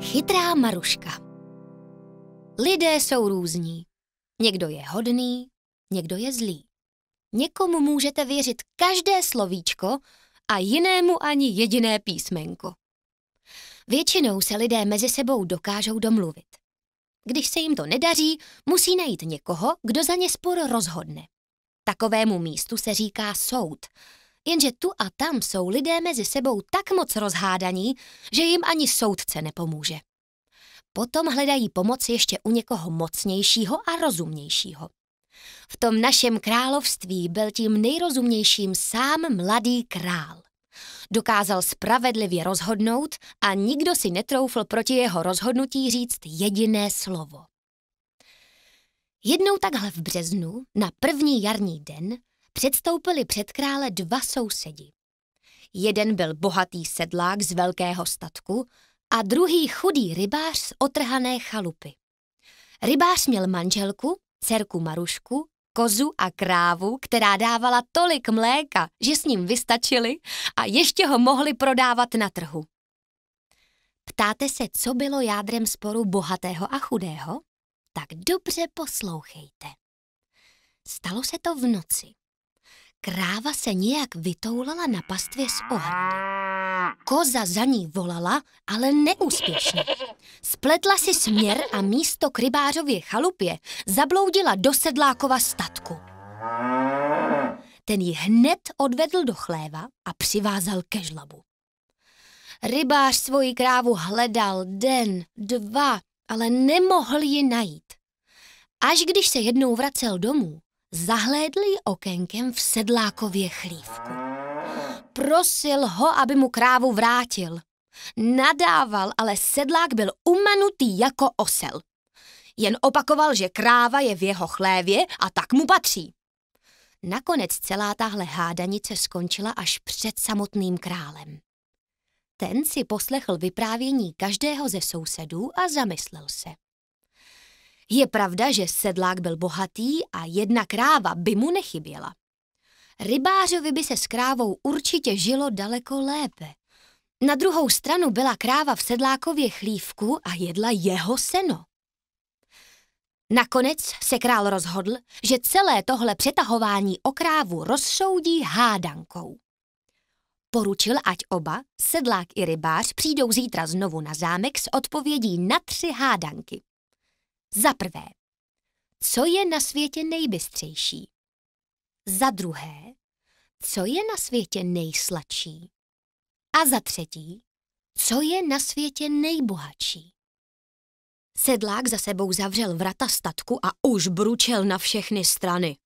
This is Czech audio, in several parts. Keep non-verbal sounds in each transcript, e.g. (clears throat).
Chytrá Maruška Lidé jsou různí. Někdo je hodný, někdo je zlý. Někomu můžete věřit každé slovíčko a jinému ani jediné písmenko. Většinou se lidé mezi sebou dokážou domluvit. Když se jim to nedaří, musí najít někoho, kdo za ně spor rozhodne. Takovému místu se říká soud – jenže tu a tam jsou lidé mezi sebou tak moc rozhádaní, že jim ani soudce nepomůže. Potom hledají pomoc ještě u někoho mocnějšího a rozumnějšího. V tom našem království byl tím nejrozumnějším sám mladý král. Dokázal spravedlivě rozhodnout a nikdo si netroufl proti jeho rozhodnutí říct jediné slovo. Jednou takhle v březnu, na první jarní den, předstoupili před krále dva sousedi. Jeden byl bohatý sedlák z velkého statku a druhý chudý rybář z otrhané chalupy. Rybář měl manželku, dcerku Marušku, kozu a krávu, která dávala tolik mléka, že s ním vystačili a ještě ho mohli prodávat na trhu. Ptáte se, co bylo jádrem sporu bohatého a chudého? Tak dobře poslouchejte. Stalo se to v noci. Kráva se nějak vytoulala na pastvě z ohrady. Koza za ní volala, ale neúspěšně. Spletla si směr a místo k rybářově chalupě zabloudila do sedlákova statku. Ten ji hned odvedl do chléva a přivázal ke žlabu. Rybář svoji krávu hledal den, dva, ale nemohl ji najít. Až když se jednou vracel domů, zahlédl ji okénkem v sedlákově chlívku. Prosil ho, aby mu krávu vrátil. Nadával, ale sedlák byl umanutý jako osel. Jen opakoval, že kráva je v jeho chlévě a tak mu patří. Nakonec celá tahle hádanice skončila až před samotným králem. Ten si poslechl vyprávění každého ze sousedů a zamyslel se. Je pravda, že sedlák byl bohatý a jedna kráva by mu nechyběla. Rybářovi by se s krávou určitě žilo daleko lépe. Na druhou stranu byla kráva v sedlákově chlívku a jedla jeho seno. Nakonec se král rozhodl, že celé tohle přetahování o krávu rozsoudí hádankou. Poručil, ať oba, sedlák i rybář, přijdou zítra znovu na zámek s odpovědí na tři hádanky. Za prvé, co je na světě nejbystřejší? Za druhé, co je na světě nejsladší? A za třetí, co je na světě nejbohatší? Sedlák za sebou zavřel vrata statku a už bručel na všechny strany.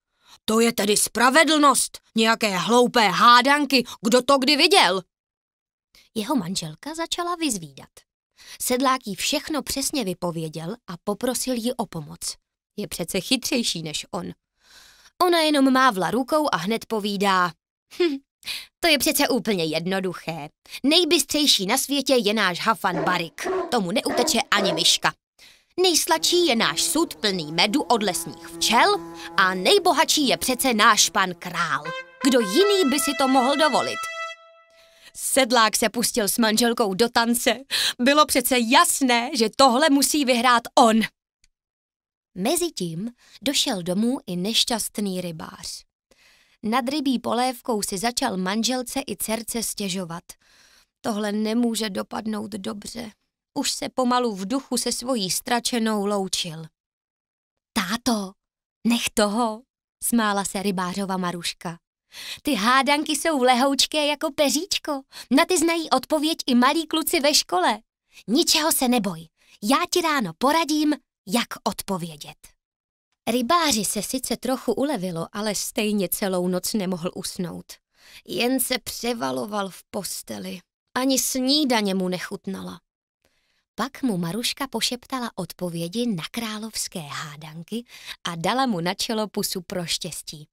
To je tedy spravedlnost, nějaké hloupé hádanky, kdo to kdy viděl? Jeho manželka začala vyzvídat. Sedlák jí všechno přesně vypověděl a poprosil ji o pomoc. Je přece chytřejší než on. Ona jenom mávla rukou a hned povídá. Hm, to je přece úplně jednoduché. Nejbystřejší na světě je náš Hafan Barik. Tomu neuteče ani myška. Nejsladší je náš sud plný medu od lesních včel a nejbohatší je přece náš pan král. Kdo jiný by si to mohl dovolit? Sedlák se pustil s manželkou do tance. Bylo přece jasné, že tohle musí vyhrát on. Mezitím došel domů i nešťastný rybář. Nad rybí polévkou si začal manželce i dcerce stěžovat. Tohle nemůže dopadnout dobře. Už se pomalu v duchu se svojí stračenou loučil. Táto, nech toho, smála se rybářova Maruška. Ty hádanky jsou lehoučké jako peříčko. Na ty znají odpověď i malí kluci ve škole. Ničeho se neboj. Já ti ráno poradím, jak odpovědět. Rybáři se sice trochu ulevilo, ale stejně celou noc nemohl usnout. Jen se převaloval v posteli. Ani snídaně mu nechutnala. Pak mu Maruška pošeptala odpovědi na královské hádanky a dala mu na čelo pusu pro štěstí.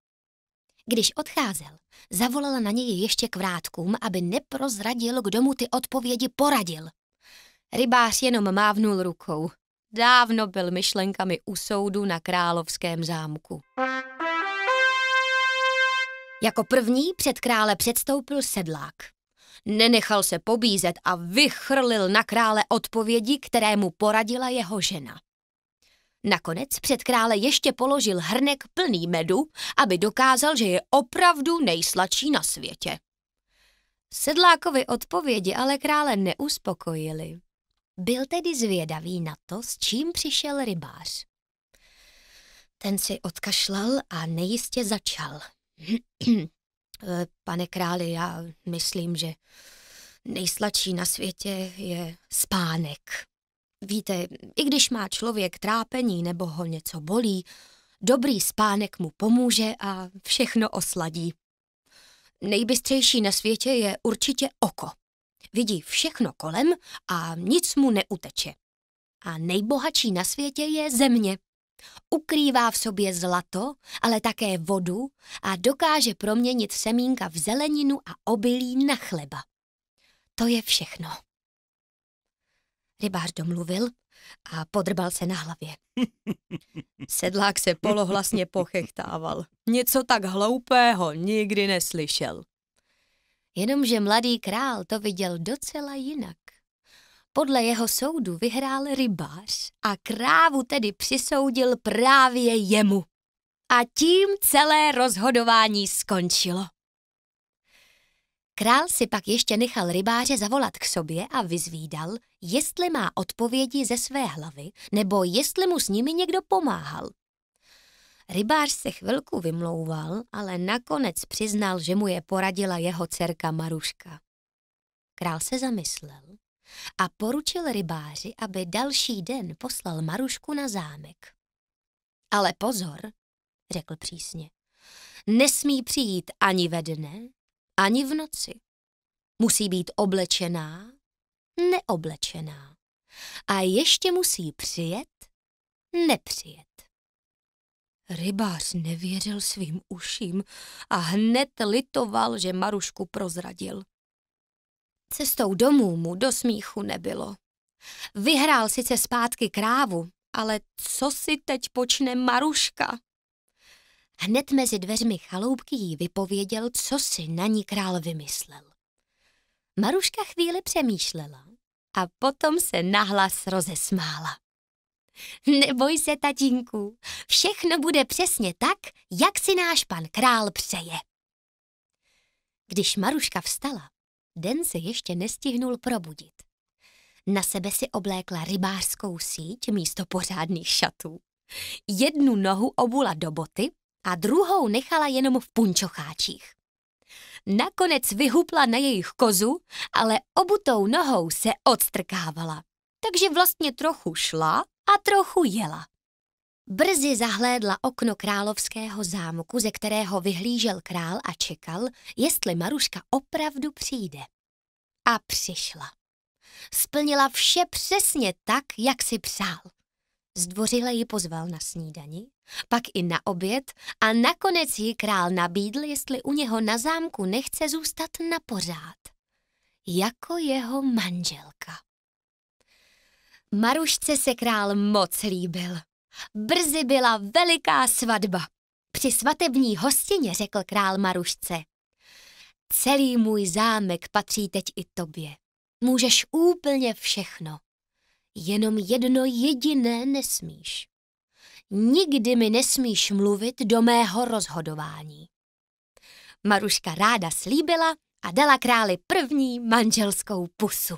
Když odcházel, zavolala na něj ještě k vrátkům, aby neprozradil, kdo mu ty odpovědi poradil. Rybář jenom mávnul rukou. Dávno byl myšlenkami u soudu na královském zámku. Jako první před krále předstoupil sedlák. Nenechal se pobízet a vychrlil na krále odpovědi, které mu poradila jeho žena. Nakonec před krále ještě položil hrnek plný medu, aby dokázal, že je opravdu nejsladší na světě. Sedlákovi odpovědi ale krále neuspokojili. Byl tedy zvědavý na to, s čím přišel rybář. Ten si odkašlal a nejistě začal. (clears throat) Pane králi, já myslím, že nejsladší na světě je spánek. Víte, i když má člověk trápení nebo ho něco bolí, dobrý spánek mu pomůže a všechno osladí. Nejbystřejší na světě je určitě oko. Vidí všechno kolem a nic mu neuteče. A nejbohatší na světě je země. Ukrývá v sobě zlato, ale také vodu a dokáže proměnit semínka v zeleninu a obilí na chleba. To je všechno. Rybář domluvil a podrbal se na hlavě. (laughs) Sedlák se polohlasně pochechtával. Něco tak hloupého nikdy neslyšel. Jenomže mladý král to viděl docela jinak. Podle jeho soudu vyhrál rybář a krávu tedy přisoudil právě jemu. A tím celé rozhodování skončilo. Král si pak ještě nechal rybáře zavolat k sobě a vyzvídal, jestli má odpovědi ze své hlavy nebo jestli mu s nimi někdo pomáhal. Rybář se chvilku vymlouval, ale nakonec přiznal, že mu je poradila jeho dcerka Maruška. Král se zamyslel a poručil rybáři, aby další den poslal Marušku na zámek. Ale pozor, řekl přísně, nesmí přijít ani ve dne, ani v noci. Musí být oblečená, neoblečená. A ještě musí přijet, nepřijet. Rybář nevěřil svým uším a hned litoval, že Marušku prozradil. Cestou domů mu do smíchu nebylo. Vyhrál sice zpátky krávu, ale co si teď počne Maruška? Hned mezi dveřmi chaloupky jí vypověděl, co si na ní král vymyslel. Maruška chvíli přemýšlela a potom se nahlas rozesmála. Neboj se, tatínku, všechno bude přesně tak, jak si náš pan král přeje. Když Maruška vstala, den se ještě nestihnul probudit. Na sebe si oblékla rybářskou síť místo pořádných šatů. Jednu nohu obula do boty a druhou nechala jenom v punčocháčích. Nakonec vyhupla na jejich kozu, ale obutou nohou se odstrkávala. Takže vlastně trochu šla a trochu jela. Brzy zahlédla okno královského zámku, ze kterého vyhlížel král a čekal, jestli Maruška opravdu přijde. A přišla. Splnila vše přesně tak, jak si přál. Zdvořile ji pozval na snídani, pak i na oběd a nakonec ji král nabídl, jestli u něho na zámku nechce zůstat na pořád. Jako jeho manželka. Marušce se král moc líbil. Brzy byla veliká svatba. Při svatební hostině řekl král Marušce. Celý můj zámek patří teď i tobě. Můžeš úplně všechno. Jenom jedno jediné nesmíš. Nikdy mi nesmíš mluvit do mého rozhodování. Maruška ráda slíbila a dala králi první manželskou pusu.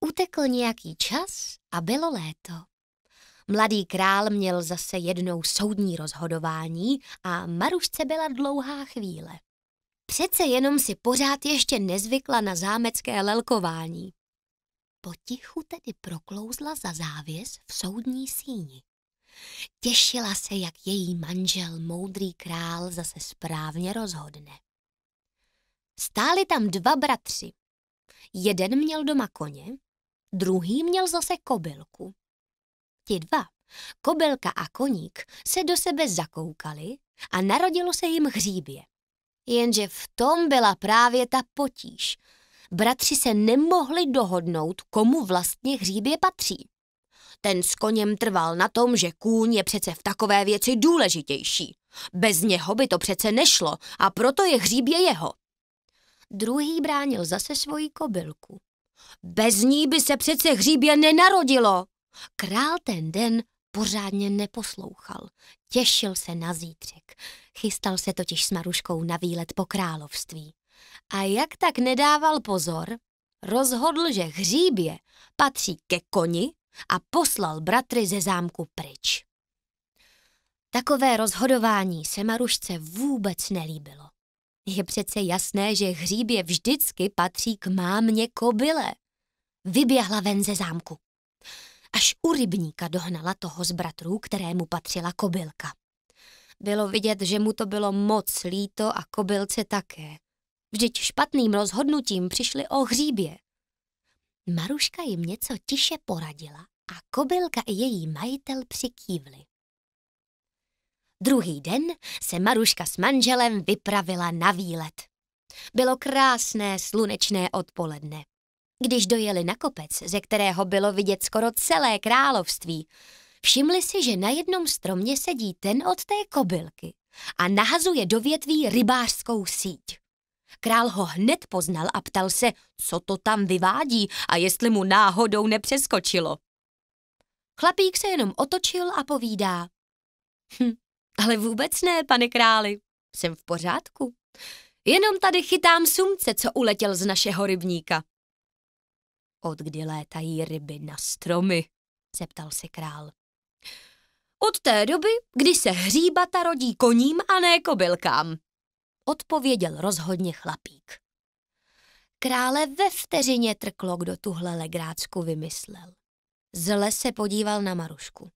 Utekl nějaký čas a bylo léto. Mladý král měl zase jednou soudní rozhodování a Marušce byla dlouhá chvíle. Přece jenom si pořád ještě nezvykla na zámecké lelkování potichu tedy proklouzla za závěs v soudní síni. Těšila se, jak její manžel, moudrý král, zase správně rozhodne. Stáli tam dva bratři. Jeden měl doma koně, druhý měl zase kobylku. Ti dva, kobylka a koník, se do sebe zakoukali a narodilo se jim hříbě. Jenže v tom byla právě ta potíž – Bratři se nemohli dohodnout, komu vlastně hříbě patří. Ten s koněm trval na tom, že kůň je přece v takové věci důležitější. Bez něho by to přece nešlo a proto je hříbě jeho. Druhý bránil zase svoji kobylku. Bez ní by se přece hříbě nenarodilo. Král ten den pořádně neposlouchal. Těšil se na zítřek. Chystal se totiž s Maruškou na výlet po království a jak tak nedával pozor, rozhodl, že hříbě patří ke koni a poslal bratry ze zámku pryč. Takové rozhodování se Marušce vůbec nelíbilo. Je přece jasné, že hříbě vždycky patří k mámě kobyle. Vyběhla ven ze zámku. Až u rybníka dohnala toho z bratrů, kterému patřila kobylka. Bylo vidět, že mu to bylo moc líto a kobylce také. Vždyť špatným rozhodnutím přišli o hříbě. Maruška jim něco tiše poradila a kobylka i její majitel přikývli. Druhý den se Maruška s manželem vypravila na výlet. Bylo krásné slunečné odpoledne. Když dojeli na kopec, ze kterého bylo vidět skoro celé království, všimli si, že na jednom stromě sedí ten od té kobylky a nahazuje do větví rybářskou síť. Král ho hned poznal a ptal se, co to tam vyvádí a jestli mu náhodou nepřeskočilo. Chlapík se jenom otočil a povídá. Hm, ale vůbec ne, pane králi, jsem v pořádku. Jenom tady chytám sumce, co uletěl z našeho rybníka. Od kdy létají ryby na stromy? zeptal se král. Od té doby, kdy se hříbata rodí koním a ne kobylkám, odpověděl rozhodně chlapík. Krále ve vteřině trklo, kdo tuhle legrácku vymyslel. Zle se podíval na Marušku.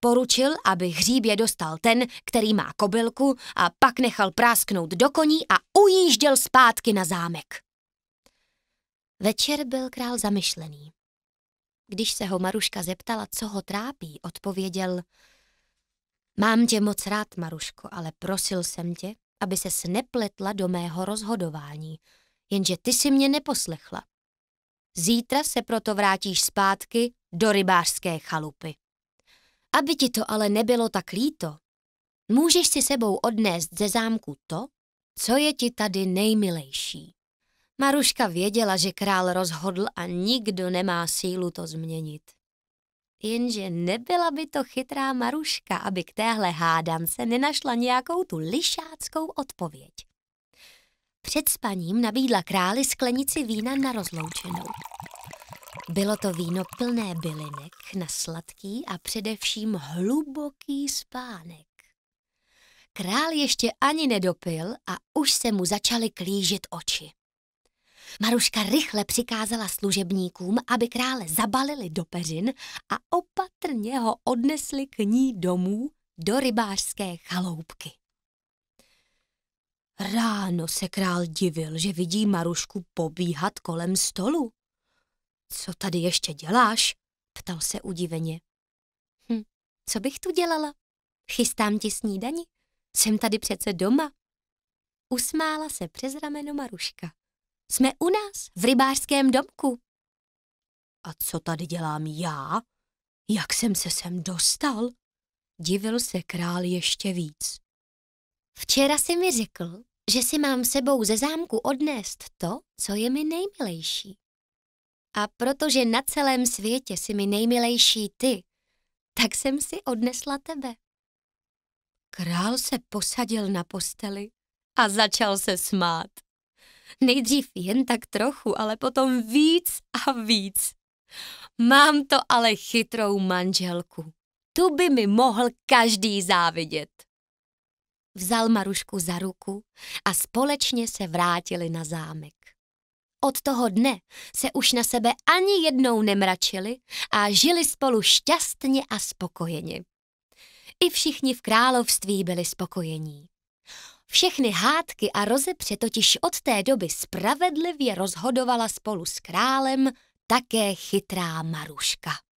Poručil, aby hříbě dostal ten, který má kobylku a pak nechal prásknout do koní a ujížděl zpátky na zámek. Večer byl král zamyšlený. Když se ho Maruška zeptala, co ho trápí, odpověděl Mám tě moc rád, Maruško, ale prosil jsem tě, aby se nepletla do mého rozhodování, jenže ty si mě neposlechla. Zítra se proto vrátíš zpátky do rybářské chalupy. Aby ti to ale nebylo tak líto, můžeš si sebou odnést ze zámku to, co je ti tady nejmilejší. Maruška věděla, že král rozhodl a nikdo nemá sílu to změnit. Jenže nebyla by to chytrá Maruška, aby k téhle hádance nenašla nějakou tu lišáckou odpověď. Před spaním nabídla králi sklenici vína na rozloučenou. Bylo to víno plné bylinek na sladký a především hluboký spánek. Král ještě ani nedopil a už se mu začaly klížit oči. Maruška rychle přikázala služebníkům, aby krále zabalili do peřin a opatrně ho odnesli k ní domů do rybářské chaloupky. Ráno se král divil, že vidí Marušku pobíhat kolem stolu. Co tady ještě děláš? ptal se udiveně. Hm, co bych tu dělala? Chystám ti snídani. Jsem tady přece doma. Usmála se přes rameno Maruška. Jsme u nás, v rybářském domku. A co tady dělám já? Jak jsem se sem dostal? Divil se král ještě víc. Včera si mi řekl, že si mám sebou ze zámku odnést to, co je mi nejmilejší. A protože na celém světě si mi nejmilejší ty, tak jsem si odnesla tebe. Král se posadil na posteli a začal se smát. Nejdřív jen tak trochu, ale potom víc a víc. Mám to ale chytrou manželku. Tu by mi mohl každý závidět. Vzal Marušku za ruku a společně se vrátili na zámek. Od toho dne se už na sebe ani jednou nemračili a žili spolu šťastně a spokojeně. I všichni v království byli spokojení. Všechny hádky a rozepře totiž od té doby spravedlivě rozhodovala spolu s králem také chytrá Maruška.